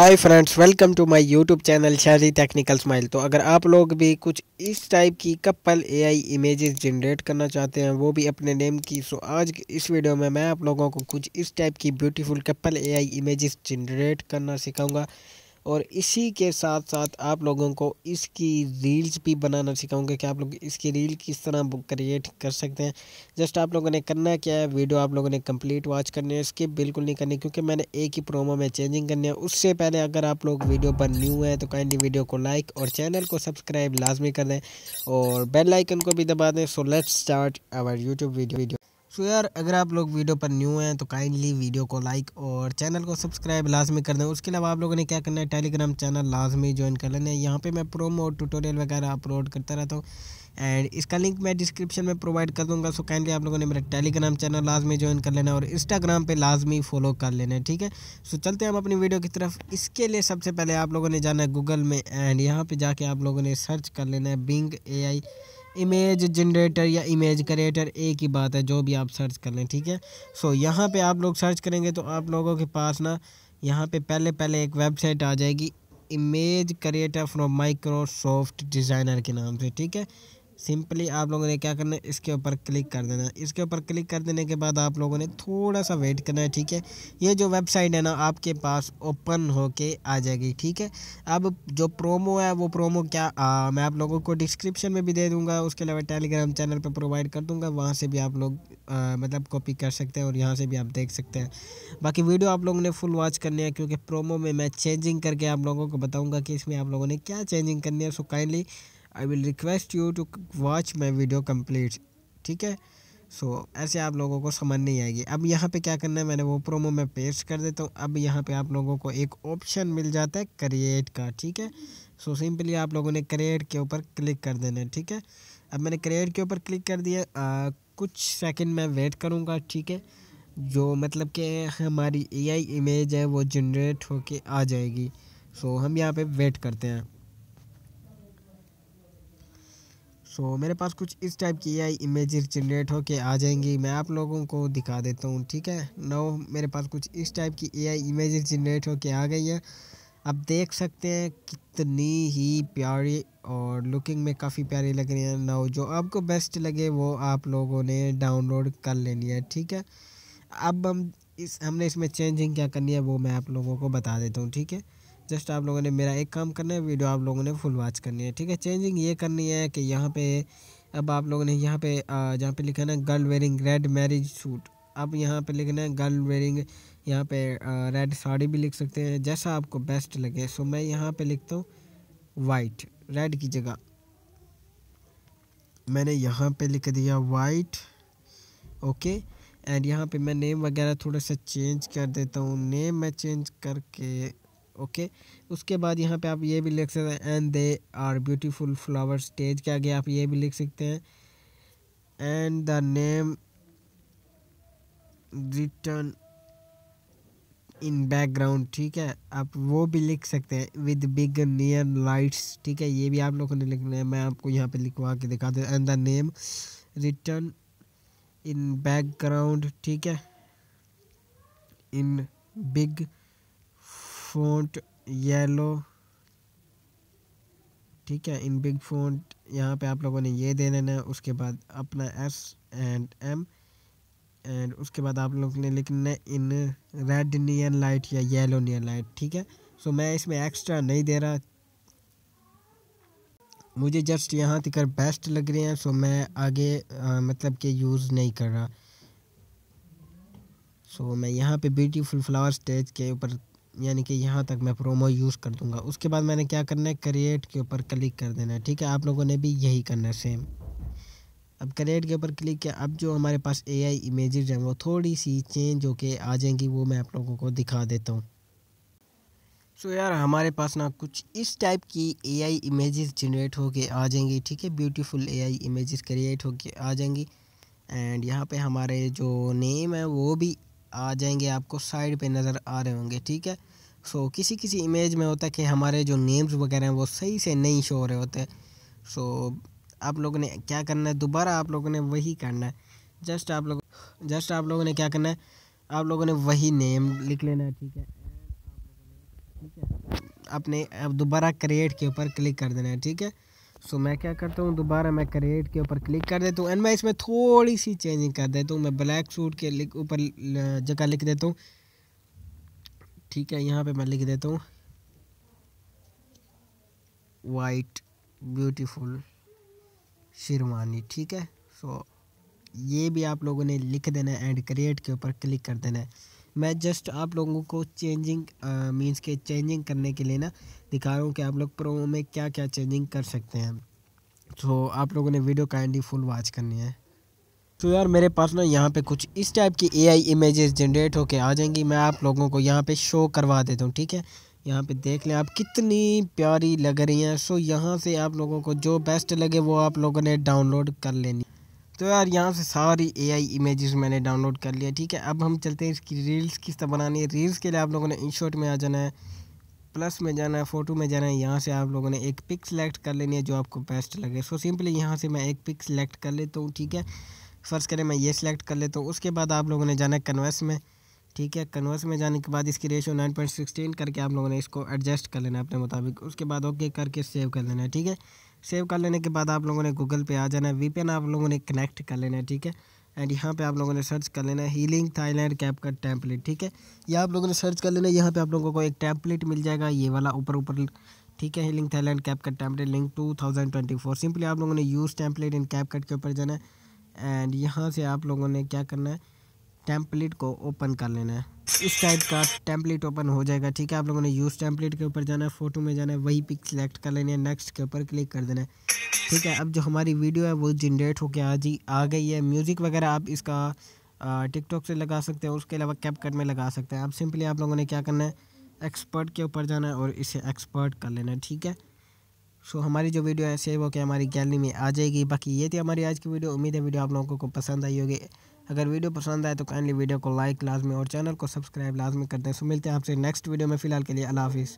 hi friends welcome to my YouTube channel Shaji technical smile तो अगर आप लोग भी कुछ इस टाइप की कपल एआई इमेजेस जनरेट करना चाहते हैं वो भी अपने नेम की सो आज इस वीडियो में मैं आप लोगों को कुछ इस टाइप की beautiful couple AI images generate करना सिखाऊंगा और इसी के साथ साथ आप लोगों को इसकी रील्स भी बनाना सिखाऊंगा कि आप लोग इसकी रील किस तरह क्रिएट कर सकते हैं जस्ट आप लोगों ने करना क्या है वीडियो आप लोगों ने कंप्लीट वॉच करनी है इसके बिल्कुल नहीं करनी क्योंकि मैंने एक ही प्रोमो में चेंजिंग करनी है उससे पहले अगर आप लोग वीडियो पर न्यू हैं तो काइंडली वीडियो को लाइक और चैनल को सब्सक्राइब लाजमी कर दें और बेल आइकन को भी दबा दें so let's start our YouTube video so so यार अगर आप लोग वीडियो पर न्यू हैं तो काइंडली वीडियो को लाइक और चैनल को सब्सक्राइब लाजमी कर दें उसके अलावा आप लोगों ने क्या करना है टेलीग्राम चैनल लाजमी ज्वाइन कर लेना है यहाँ पे मैं प्रोमो और ट्यूटोरियल वगैरह अपलोड करता रहता हूँ एंड इसका लिंक मैं डिस्क्रिप्शन में प्रोवाइड कर दूँगा सो काइंडली आप लोगों ने मेरा टेलीग्राम चैनल लाजमी ज्वाइन कर लेना और इंस्टाग्राम पर लाजमी फॉलो कर लेना है ठीक है सो चलते हैं हम अपनी वीडियो की तरफ इसके लिए सबसे पहले आप लोगों ने जाना है गूगल में एंड यहाँ पर जाके आप लोगों ने सर्च कर लेना है बिंग ए इमेज जनरेटर या इमेज क्रिएटर एक ही बात है जो भी आप सर्च कर लें ठीक है सो so, यहाँ पे आप लोग सर्च करेंगे तो आप लोगों के पास ना यहाँ पे पहले पहले एक वेबसाइट आ जाएगी image creator from Microsoft designer के नाम से ठीक है सिंपली आप लोगों ने क्या करना है इसके ऊपर क्लिक कर देना है इसके ऊपर क्लिक कर देने के बाद आप लोगों ने थोड़ा सा वेट करना है ठीक है ये जो वेबसाइट है ना आपके पास ओपन होके आ जाएगी ठीक है अब जो प्रोमो है वो प्रोमो क्या आ, मैं आप लोगों को डिस्क्रिप्शन में भी दे दूंगा उसके अलावा टेलीग्राम चैनल पर प्रोवाइड कर दूँगा वहाँ से भी आप लोग आ, मतलब कॉपी कर सकते हैं और यहाँ से भी आप देख सकते हैं बाकी वीडियो आप लोगों ने फुल वॉच करनी है क्योंकि प्रोमो में मैं चेंजिंग करके आप लोगों को बताऊँगा कि इसमें आप लोगों ने क्या चेंजिंग करनी है so kindly I will request you to watch my video complete ठीक है सो so, ऐसे आप लोगों को समझ नहीं आएगी अब यहाँ पे क्या करना है मैंने वो प्रोमो में पेस्ट कर देता हूँ अब यहाँ पे आप लोगों को एक ऑप्शन मिल जाता है क्रिएट का ठीक है सो so, सिंपली आप लोगों ने क्रिएट के ऊपर क्लिक कर देना है ठीक है अब मैंने क्रिएट के ऊपर क्लिक कर दिया आ, कुछ सेकंड मैं वेट करूँगा ठीक है जो मतलब कि हमारी ए इमेज है वो जनरेट होके आ जाएगी सो so, हम यहाँ पर वेट करते हैं सो so, मेरे पास कुछ इस टाइप की आई इमेज जनरेट होके आ जाएंगी मैं आप लोगों को दिखा देता हूँ ठीक है नो मेरे पास कुछ इस टाइप की ए आई इमेज जनरेट होके आ गई है आप देख सकते हैं कितनी ही प्यारी और लुकिंग में काफ़ी प्यारी लग रही है नो जो आपको बेस्ट लगे वो आप लोगों ने डाउनलोड कर लेनी है ठीक है अब हम इस हमने इसमें चेंजिंग क्या करनी है वो मैं आप लोगों को बता देता हूँ ठीक है जस्ट आप लोगों ने मेरा एक काम करना है वीडियो आप लोगों ने फुल वॉच करनी है ठीक है चेंजिंग ये करनी है कि यहाँ पे अब आप लोगों ने यहाँ पे जहाँ पे लिखा ना girl wearing red marriage suit अब यहाँ पे लिखना है गर्ल वेयरिंग यहाँ पे रेड साड़ी भी लिख सकते हैं जैसा आपको बेस्ट लगे सो मैं यहाँ पर लिखता हूँ वाइट रेड की जगह मैंने यहाँ पर लिख दिया वाइट ओके एंड यहाँ पे मैं नेम वगैरह थोड़ा सा चेंज कर देता हूँ नेम मैं चेंज करके ओके उसके बाद यहाँ पे आप ये भी लिख सकते हैं and they are beautiful flower stage के आगे आप ये भी लिख सकते हैं and the name written in background ठीक है आप वो भी लिख सकते हैं विद बिग नियर लाइट्स ठीक है ये भी आप लोगों ने लिखना है मैं आपको यहाँ पे लिखवा के दिखा दूँ and the name written in background ठीक है इन बिग फोट येलो ठीक है इन बिग फॉन्ट यहाँ पे आप लोगों ने ये दे देना है उसके बाद अपना एस एंड एम एंड उसके बाद आप लोगों ने लिखना है इन रेड नियन लाइट या येलो नियन लाइट ठीक है सो मैं इसमें एक्स्ट्रा नहीं दे रहा मुझे जस्ट यहाँ तक बेस्ट लग रहे हैं सो मैं आगे आ, मतलब कि यूज़ नहीं कर रहा सो so, मैं यहाँ पे ब्यूटीफुल फ्लावर स्टेज के ऊपर यानी कि यहाँ तक मैं प्रोमो यूज़ कर दूँगा उसके बाद मैंने क्या करना है क्रिएट के ऊपर क्लिक कर देना है ठीक है आप लोगों ने भी यही करना है सेम अब क्रिएट के ऊपर क्लिक किया अब जो हमारे पास ए आई इमेजेज हैं वो थोड़ी सी चेंज होके आ जाएंगी वो मैं आप लोगों को दिखा देता हूँ सो so यार हमारे पास ना कुछ इस टाइप की ए आई इमेज जनरेट होके आ जाएंगी ठीक है beautiful A I images create होके आ जाएंगी एंड यहाँ पे हमारे जो नेम है वो भी आ जाएंगे आपको साइड पे नज़र आ रहे होंगे ठीक है सो किसी किसी इमेज में होता है कि हमारे जो नेम्स वगैरह हैं वो सही से नहीं शो हो रहे होते सो आप लोगों ने क्या करना है दोबारा आप लोगों ने वही करना है जस्ट आप लोग जस्ट आप लोगों ने क्या करना है आप लोगों ने वही नेम लिख लेना है ठीक है ठीक है अपने दोबारा क्रिएट के ऊपर क्लिक कर देना है ठीक है सो मैं क्या करता हूँ दोबारा मैं क्रिएट के ऊपर क्लिक कर देता हूँ एंड मैं इसमें थोड़ी सी चेंजिंग कर देता हूँ मैं ब्लैक सूट के ऊपर जगह लिख देता हूँ ठीक है यहाँ पे मैं लिख देता हूँ वाइट ब्यूटीफुल शेरवानी ठीक है सो so, ये भी आप लोगों ने लिख देना है एंड क्रिएट के ऊपर क्लिक कर देना है मैं जस्ट आप लोगों को चेंजिंग मींस के चेंजिंग करने के लिए ना दिखा रहा हूँ कि आप लोग प्रोमो में क्या क्या चेंजिंग कर सकते हैं तो आप लोगों ने वीडियो काइंडली फुल वॉच करनी है तो यार मेरे पास ना यहाँ पे कुछ इस टाइप की एआई इमेजेस जनरेट होके आ जाएंगी मैं आप लोगों को यहाँ पे शो करवा देता हूँ ठीक है यहाँ पे देख लें आप कितनी प्यारी लग रही हैं सो यहाँ से आप लोगों को जो बेस्ट लगे वो आप लोगों ने डाउनलोड कर लेनी तो यार यहाँ से सारी ए आई इमेज़ मैंने डाउनलोड कर लिया ठीक है अब हम चलते हैं इसकी रील्स किस तरह बनानी है रील्स के लिए आप लोगों ने इन शॉट में आ जाना है प्लस में जाना है फ़ोटो में जाना है यहाँ से आप लोगों ने एक पिक सेलेक्ट कर लेनी है जो आपको बेस्ट लगे सो सिंपली यहाँ से मैं एक पिक सेलेक्ट कर लेता हूँ ठीक है फर्स्ट करें मैं ये सिलेक्ट कर लेता हूँ उसके बाद आप लोगों ने जाना है कन्वर्स में ठीक है कन्वर्स में जाने के बाद इसकी रेशो नाइन पॉइंट सिक्सटीन करके आप लोगों ने इसको एडजस्ट कर लेना है अपने मुताबिक उसके बाद ओके करके सेव कर लेना है ठीक है सेव कर लेने के बाद आप लोगों ने गूगल पे आ जाना है वी आप लोगों ने कनेक्ट कर लेना है ठीक है एंड यहाँ पे आप लोगों ने सर्च कर लेना है हीलिंग थाईलैंड कैप का टैंपलेट ठीक है ये आप लोगों ने सर्च कर लेना है यहाँ पर आप लोगों को एक टैंपलेट मिल जाएगा ये वाला ऊपर ऊपर ठीक है हीलिंग थाईलैंड कैप का template link two thousand twenty four simply आप लोगों ने यूज़ टैंपलेट इन कैप के ऊपर जाना है एंड यहाँ से आप लोगों ने क्या करना है टैंपलेट को ओपन कर लेना है इस टाइप का टेम्पलेट ओपन हो जाएगा ठीक है आप लोगों ने यूज़ टेम्पलेट के ऊपर जाना है फोटो में जाना है वही पिक सेलेक्ट कर लेनी है नेक्स्ट के ऊपर क्लिक कर देना है ठीक है अब जो हमारी वीडियो है वो जनरेट होकर आ जी आ गई है म्यूज़िक वगैरह आप इसका टिकटॉक से लगा सकते हैं उसके अलावा कैपकट में लगा सकते हैं अब सिंपली आप लोगों ने क्या करना है एक्सपर्ट के ऊपर जाना है और इसे एक्सपर्ट कर लेना है ठीक है सो हमारी जो वीडियो है सेव होकर हमारी गैलरी में आ जाएगी बाकी ये थी हमारी आज की वीडियो उम्मीद है वीडियो आप लोगों को पसंद आई होगी अगर वीडियो पसंद आए तो काइंडली वीडियो को लाइक लाजमी और चैनल को सब्सक्राइब लाजमी कर दें सो मिलते हैं आपसे नेक्स्ट वीडियो में फ़िलहाल के लिए अला हाफिज़